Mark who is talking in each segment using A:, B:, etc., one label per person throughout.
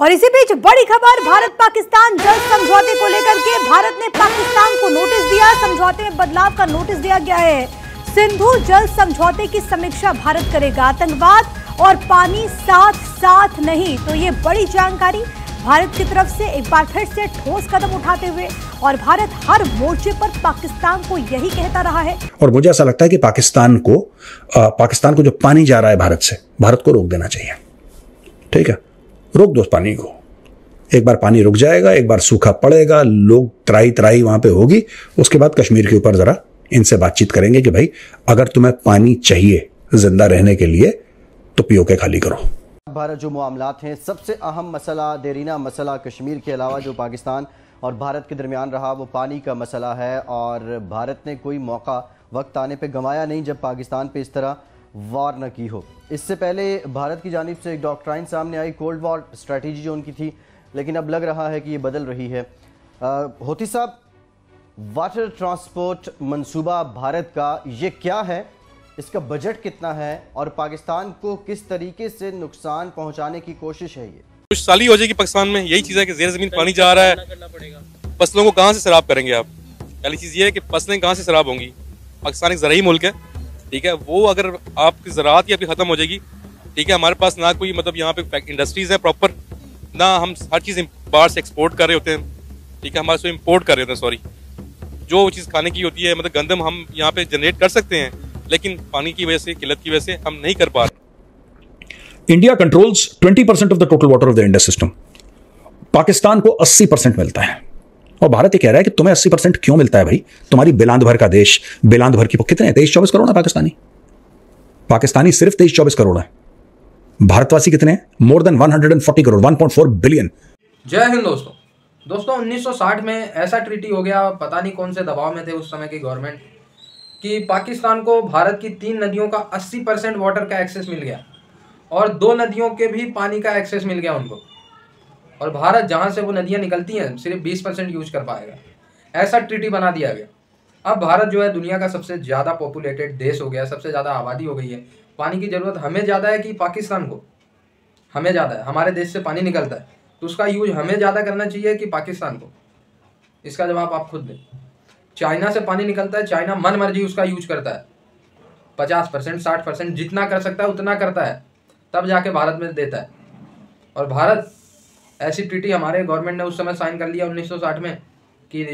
A: और इसी बीच बड़ी खबर भारत पाकिस्तान जल समझौते को लेकर के भारत ने पाकिस्तान को नोटिस दिया समझौते में बदलाव का नोटिस दिया गया है सिंधु जल समझौते की समीक्षा भारत करेगा आतंकवाद और पानी साथ साथ नहीं तो ये बड़ी जानकारी भारत की तरफ से एक बार फिर से ठोस कदम उठाते हुए और भारत हर मोर्चे पर पाकिस्तान को यही कहता रहा है
B: और मुझे ऐसा लगता है कि पाकिस्तान को आ, पाकिस्तान को जो पानी जा रहा है भारत से भारत को रोक देना चाहिए ठीक है रोक दो पानी को एक बार पानी रुक जाएगा एक बार सूखा पड़ेगा लोग त्राई त्राई वहां पे होगी उसके बाद कश्मीर के ऊपर ज़रा इनसे बातचीत करेंगे कि भाई अगर तुम्हें पानी चाहिए जिंदा रहने के लिए तो पीओ के खाली करो
A: भारत जो मामला हैं सबसे अहम मसला देरीना मसला कश्मीर के अलावा जो पाकिस्तान और भारत के दरमियान रहा वो पानी का मसला है और भारत ने कोई मौका वक्त आने पर गंवाया नहीं जब पाकिस्तान पे इस तरह वार न की हो इससे पहले भारत की जानब से एक डॉक्ट्राइन सामने आई कोल्ड वॉर स्ट्रैटेजी जो उनकी थी लेकिन अब लग रहा है कि ये बदल रही है आ, होती साहब वाटर ट्रांसपोर्ट मंसूबा भारत का ये क्या है इसका बजट कितना है और पाकिस्तान को किस तरीके से नुकसान पहुंचाने की कोशिश है ये
C: कुछ साल ही हो जाएगी पाकिस्तान में यही चीज़ है कि जेर जमीन पानी जा रहा है फसलों को कहाँ से शराब करेंगे आप पहली चीज़ ये है कि फसलें कहाँ से शराब होंगी पाकिस्तान एक जरिए मुल्क है ठीक है वो अगर आपकी ज़रात ही आपकी ख़त्म हो जाएगी ठीक है हमारे पास ना कोई मतलब यहाँ पे इंडस्ट्रीज़ है प्रॉपर ना हम हर चीज़ बाहर से एक्सपोर्ट कर रहे होते हैं ठीक है हमारे से इम्पोर्ट कर रहे होते हैं सॉरी जो चीज़ खाने की होती है मतलब गंदम हम यहाँ पर जनरेट कर सकते हैं लेकिन पानी की वजह से किल्लत की वजह से हम नहीं कर पा रहे
B: India controls 20% of the total water of the India system Pakistan को 80 परसेंट मिलता है और भारत ये कह रहा है कि तुम्हें अस्सी परसेंट क्यों मिलता है भाई तुम्हारी बिलांद भर का देश बिलांद भर की कितने तेईस चौबीस करोड़ है पाकिस्तानी पाकिस्तानी सिर्फ तेईस चौबीस करोड़ है भारतवासी कितने more than one hundred and forty crore one point four billion
C: जय हिंद दोस्तों दोस्तों 1960 में ऐसा ट्रीटी हो गया पता नहीं कौन से दबाव में थे उस समय की गवर्नमेंट कि पाकिस्तान को भारत की तीन नदियों का 80 परसेंट वाटर का एक्सेस मिल गया और दो नदियों के भी पानी का एक्सेस मिल गया उनको और भारत जहाँ से वो नदियाँ निकलती हैं सिर्फ बीस परसेंट यूज कर पाएगा ऐसा ट्रिटी बना दिया गया अब भारत जो है दुनिया का सबसे ज़्यादा पॉपुलेटेड देश हो गया सबसे ज़्यादा आबादी हो गई है पानी की ज़रूरत हमें ज़्यादा है कि पाकिस्तान को हमें ज़्यादा है हमारे देश से पानी निकलता है तो उसका यूज हमें ज़्यादा करना चाहिए कि पाकिस्तान को इसका जवाब आप खुद दें चाइना से पानी निकलता है चाइना मन मर्जी उसका यूज करता है पचास परसेंट साठ परसेंट जितना कर सकता है उतना करता है तब जाके भारत में देता है और भारत ऐसी ट्रीटी हमारे गवर्नमेंट ने उस समय साइन कर लिया 1960 में कि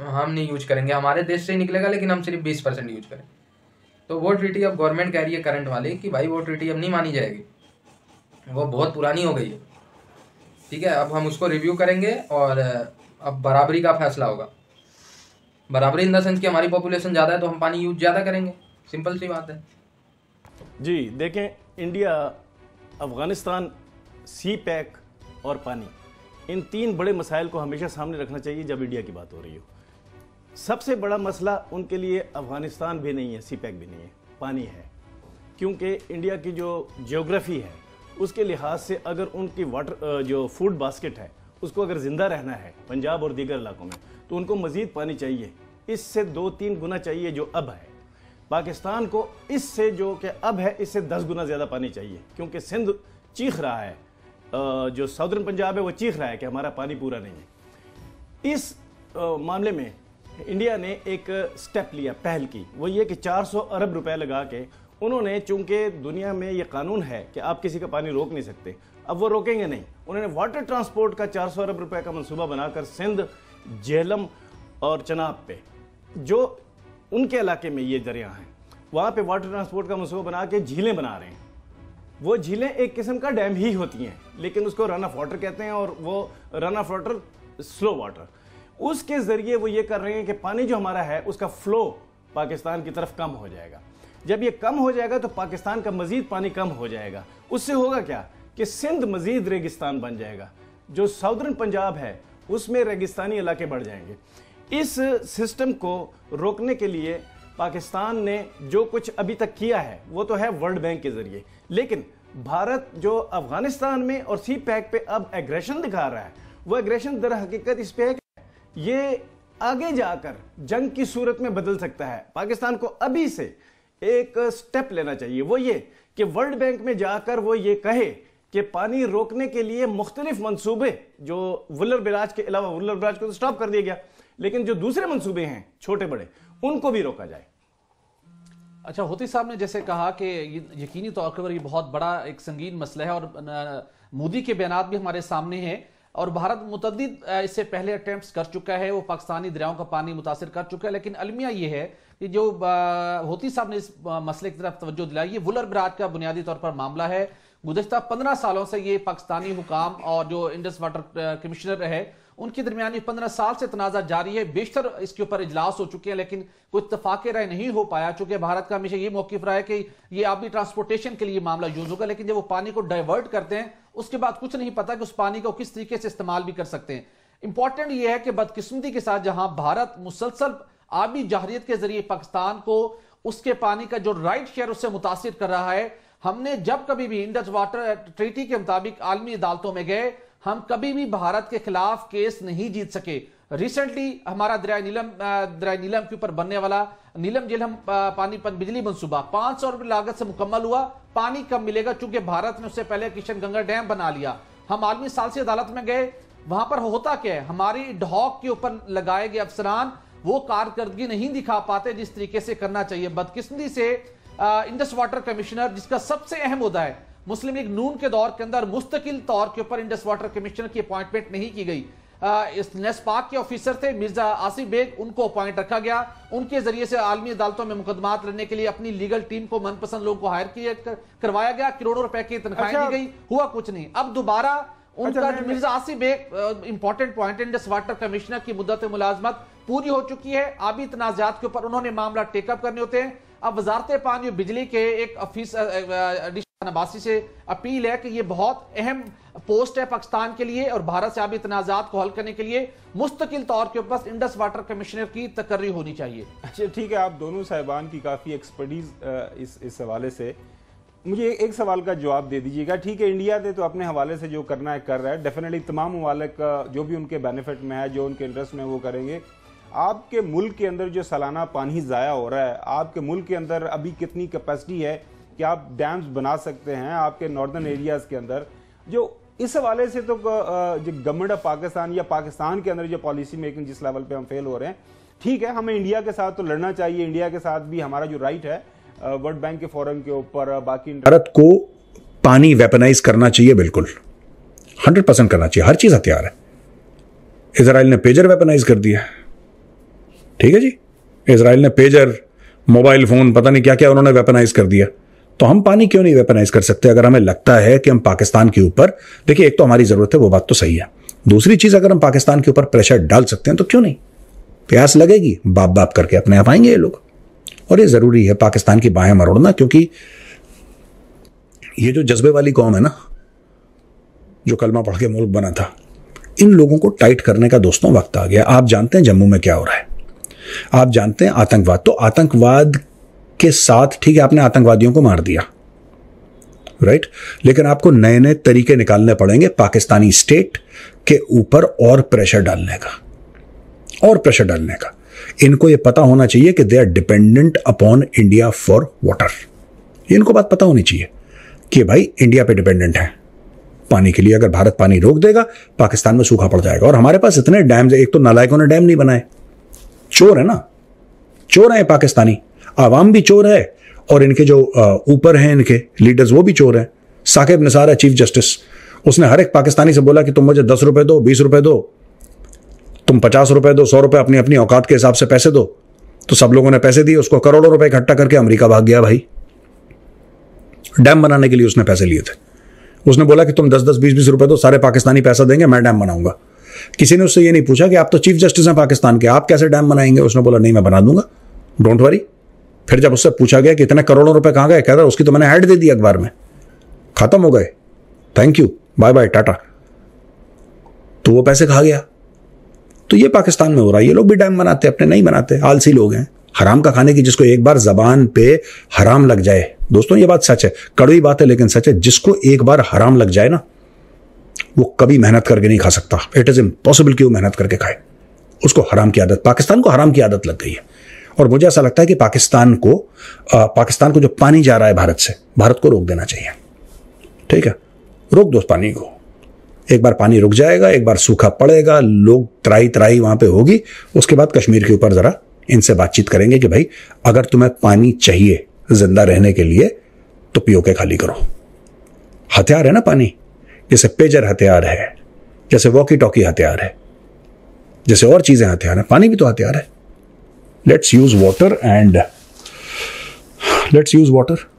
C: हम नहीं यूज करेंगे हमारे देश से ही निकलेगा लेकिन हम सिर्फ बीस परसेंट यूज करें तो वो ट्रीटी अब गवर्नमेंट कह रही है करंट वाली कि भाई वो ट्रीटी अब नहीं मानी जाएगी वो बहुत पुरानी हो गई है ठीक है अब हम उसको रिव्यू करेंगे और अब बराबरी का फैसला होगा बराबरी इन द सेंस कि हमारी पॉपुलेशन ज़्यादा है तो हम पानी यूज ज़्यादा करेंगे सिंपल सी बात है जी देखें इंडिया अफगानिस्तान सी पैक
A: और पानी इन तीन बड़े मसाइल को हमेशा सामने रखना चाहिए जब इंडिया की बात हो रही हो सबसे बड़ा मसला उनके लिए अफगानिस्तान भी नहीं है सीपैक भी नहीं है पानी है क्योंकि इंडिया की जो जियोग्राफी है उसके लिहाज से अगर उनकी वाटर जो फूड बास्केट है उसको अगर ज़िंदा रहना है पंजाब और दीगर इलाकों में तो उनको मज़ीद पानी चाहिए इससे दो तीन गुना चाहिए जो अब है पाकिस्तान को इससे जो कि अब है इससे दस गुना ज़्यादा पानी चाहिए क्योंकि सिंध चीख रहा है जो साउदर्न पंजाब है वो चीख रहा है कि हमारा पानी पूरा नहीं है इस मामले में इंडिया ने एक स्टेप लिया पहल की वो ये कि 400 अरब रुपए लगा के उन्होंने चूंकि दुनिया में ये कानून है कि आप किसी का पानी रोक नहीं सकते अब वो रोकेंगे नहीं उन्होंने वाटर ट्रांसपोर्ट का 400 अरब रुपए का मंसूबा बनाकर सिंध झेलम और चनाब पे जो उनके इलाके में ये दरिया हैं वहाँ पे वाटर ट्रांसपोर्ट का मनसूबा बना के झीलें बना रहे हैं वो झीलें एक किस्म का डैम ही होती हैं लेकिन उसको रन ऑफ वाटर कहते हैं और वो run off water slow water उसके ज़रिए वो ये कर रहे हैं कि पानी जो हमारा है उसका फ़्लो पाकिस्तान की तरफ कम हो जाएगा जब ये कम हो जाएगा तो पाकिस्तान का मज़ीद पानी कम हो जाएगा उससे होगा क्या कि सिंध मज़ीद रेगिस्तान बन जाएगा जो साउदर्न पंजाब है उसमें रेगिस्तानी इलाके बढ़ जाएंगे इस सिस्टम को रोकने के लिए पाकिस्तान ने जो कुछ अभी तक किया है वो तो है वर्ल्ड बैंक के जरिए लेकिन भारत जो अफगानिस्तान में और सी पैक पे अब एग्रेशन दिखा रहा है वो एग्रेशन दर हकीकत इस पे है ये आगे जाकर जंग की सूरत में बदल सकता है पाकिस्तान को अभी से एक स्टेप लेना चाहिए वो ये कि वर्ल्ड बैंक में जाकर वो ये कहे कि पानी रोकने के लिए मुख्तलिफ मनसूबे जो वुलर बिराज के अलावा वुलर बिराज को तो स्टॉप कर दिया गया लेकिन जो दूसरे मनसूबे हैं छोटे बड़े उनको भी रोका जाए
D: अच्छा होती साहब ने जैसे कहा कि यकीनी तौर पर ये बहुत बड़ा एक संगीन मसला है और मोदी के बयान भी हमारे सामने हैं और भारत मुतद इससे पहले अटैम्प्ट कर चुका है वो पाकिस्तानी दरियाओं का पानी मुतासर कर चुका है लेकिन अलमिया ये है कि जो होती साहब ने इस मसले की तरफ तवज्जो दिलाई ये वुलर बराज का बुनियादी तौर पर मामला है गुजशत पंद्रह सालों से ये पाकिस्तानी हुकाम और जो इंडस वाटर कमिश्नर है उनके दरमियान पंद्रह साल से तनाजा जारी है बेशतर इसके ऊपर इजलास हो चुके हैं लेकिन कोई इतफाक राय नहीं हो पाया चूंकि भारत का हमेशा ये मौकफ रहा है कि ये भी ट्रांसपोर्टेशन के लिए मामला यूज होगा लेकिन जब वो पानी को डाइवर्ट करते हैं उसके बाद कुछ नहीं पता कि उस पानी को किस तरीके से इस्तेमाल भी कर सकते हैं इंपॉर्टेंट यह है कि बदकिस्मती के साथ जहां भारत मुसलसल आबी जहरीत के जरिए पाकिस्तान को उसके पानी का जो राइट शेयर उससे मुतासर कर रहा है हमने जब कभी भी इंडस वाटर ट्रीटी के मुताबिक आलमी अदालतों में गए हम कभी भी भारत के खिलाफ केस नहीं जीत सके रिसेंटली हमारा दरिया नीलम दरिया नीलम के ऊपर बनने वाला नीलम जेलम पानी पन बिजली मनसूबा पांच सौ रुपये लागत से मुकम्मल हुआ पानी कम मिलेगा चूंकि भारत ने उससे पहले किशन गंगा डैम बना लिया हम आलमी साल से अदालत में गए वहां पर होता क्या है हमारी ढॉक के ऊपर लगाए गए अफसरान वो कारकर्दगी नहीं दिखा पाते जिस तरीके से करना चाहिए बदकिस्मती से इंडस वाटर कमिश्नर जिसका सबसे अहम होता है मुस्लिम लीग नून के दौर के अंदर मुस्तकिल तौर के ऊपर इंडस वाटर कमिश्नर की अपॉइंटमेंट नहीं की गई इस पाक के ऑफिसर थे मिर्जा आसिफ बेग उनको अपॉइंट रखा गया उनके जरिए से आलमी अदालतों में मुकदमात लड़ने के लिए अपनी लीगल टीम को मनपसंद लोगों को हायर किया कर, करवाया गया करोड़ों रुपए की तनख्वाह अच्छा, दी गई हुआ कुछ नहीं अब दोबारा अच्छा, उनका अच्छा, Mirza Asif Beg important point Indus water commissioner की मुद्दत मुलाजमत पूरी हो चुकी है आबी तनाजात के ऊपर उन्होंने मामला टेकअप करने होते हैं अब वजारत पानी बिजली के एक ऑफिस नबासी से अपील है कि ये बहुत अहम पोस्ट है पाकिस्तान के लिए और भारत से आबी तनाजात को हल करने के लिए मुस्तकिल तौर के ऊपर इंडस वाटर कमिश्नर की
A: तकर्री होनी चाहिए अच्छा ठीक है आप दोनों साहिबान की काफ़ी एक्सपर्टीज इस इस हवाले से मुझे एक सवाल का जवाब दे दीजिएगा ठीक है इंडिया ने तो अपने हवाले से जो करना है कर रहा है डेफिनेटली तमाम ममालक जो भी उनके बेनिफिट में है जो उनके इंटरेस्ट में वो करेंगे आपके मुल्क के अंदर जो सालाना पानी ज़ाया हो रहा है आपके मुल्क के अंदर अभी कितनी कैपेसिटी है कि आप डैम्स बना सकते हैं आपके नॉर्दर्न एरियाज के अंदर जो इस हवाले से तो जो गवर्नमेंट ऑफ पाकिस्तान या पाकिस्तान के अंदर जो पॉलिसी मेकिंग जिस लेवल पे हम फेल हो रहे हैं ठीक है हमें इंडिया के साथ तो लड़ना चाहिए इंडिया के साथ भी हमारा जो राइट है वर्ल्ड बैंक के फोरम के ऊपर बाकी
B: भारत को पानी वेपनाइज करना चाहिए बिल्कुल हंड्रेड करना चाहिए हर चीज हथियार है इसराइल ने पेजर वेपनाइज कर दिया ठीक है जी इसराइल ने पेजर मोबाइल फोन पता नहीं क्या क्या उन्होंने वेपनाइज कर दिया तो हम पानी क्यों नहीं वेपनाइज कर सकते अगर हमें लगता है कि हम पाकिस्तान के ऊपर देखिए एक तो हमारी ज़रूरत है वो बात तो सही है दूसरी चीज़ अगर हम पाकिस्तान के ऊपर प्रेशर डाल सकते हैं तो क्यों नहीं प्यास लगेगी बाप बाप करके अपने आप आएंगे ये लोग और ये ज़रूरी है पाकिस्तान की बाहें मरोड़ना क्योंकि ये जो जज्बे वाली कौम है ना जो कलमा पढ़ के मुल्क बना था इन लोगों को टाइट करने का दोस्तों वक्त आ गया आप जानते हैं जम्मू में क्या हो रहा है आप जानते हैं आतंकवाद तो आतंकवाद के साथ ठीक है आपने आतंकवादियों को मार दिया राइट right? लेकिन आपको नए नए तरीके निकालने पड़ेंगे पाकिस्तानी स्टेट के ऊपर और प्रेशर डालने का और प्रेशर डालने का इनको यह पता होना चाहिए कि they are dependent upon India for water इनको बात पता होनी चाहिए कि भाई इंडिया पे डिपेंडेंट है पानी के लिए अगर भारत पानी रोक देगा पाकिस्तान में सूखा पड़ जाएगा और हमारे पास इतने डैम एक तो नालायकों ने डैम नहीं बनाए चोर है ना चोर है पाकिस्तानी आवाम भी चोर है और इनके जो ऊपर हैं इनके लीडर्स वो भी चोर हैं साकिब है चीफ जस्टिस उसने हर एक पाकिस्तानी से बोला कि तुम मुझे दस रुपए दो बीस रुपए दो तुम पचास रुपए दो सौ रुपए अपनी अपनी औकात के हिसाब से पैसे दो तो सब लोगों ने पैसे दिए उसको करोड़ों रुपए इकट्ठा करके अमरीका भाग गया भाई डैम बनाने के लिए उसने पैसे लिए थे उसने बोला कि तुम दस दस बीस बीस रुपए दो सारे पाकिस्तानी पैसा देंगे मैं डैम बनाऊंगा किसी ने उससे ये नहीं पूछा कि आप तो चीफ जस्टिस हैं पाकिस्तान के आप कैसे डैम बनाएंगे उसने बोला नहीं मैं बना दूंगा डोंट वरी फिर जब उससे पूछा गया कि इतने करोड़ों रुपए कहाँ गए कह रहा उसकी तो मैंने ऐड दे दी अखबार में खत्म हो गए thank you bye bye tata तो वो पैसे खा गया तो ये पाकिस्तान में हो रहा है ये लोग भी डैम बनाते अपने नहीं बनाते आलसी लोग हैं हराम का खाने की जिसको एक बार जबान पे हराम लग जाए दोस्तों ये बात सच है कड़वी बात है लेकिन सच है जिसको एक बार हराम लग जाए ना वो कभी मेहनत करके नहीं खा सकता इट इज इम्पॉसिबल कि वो मेहनत करके खाए उसको हराम की आदत पाकिस्तान को हराम की आदत लग गई है और मुझे ऐसा लगता है कि पाकिस्तान को आ, पाकिस्तान को जो पानी जा रहा है भारत से भारत को रोक देना चाहिए ठीक है रोक दो पानी को एक बार पानी रुक जाएगा एक बार सूखा पड़ेगा लोग तराई तराई वहां पे होगी उसके बाद कश्मीर के ऊपर ज़रा इनसे बातचीत करेंगे कि भाई अगर तुम्हें पानी चाहिए ज़िंदा रहने के लिए तो पियो के खाली करो हथियार है ना पानी जैसे पेजर हथियार है जैसे वॉकी टॉकी हथियार है जैसे और चीज़ें हथियार हैं पानी भी तो हथियार है let's use water and let's use water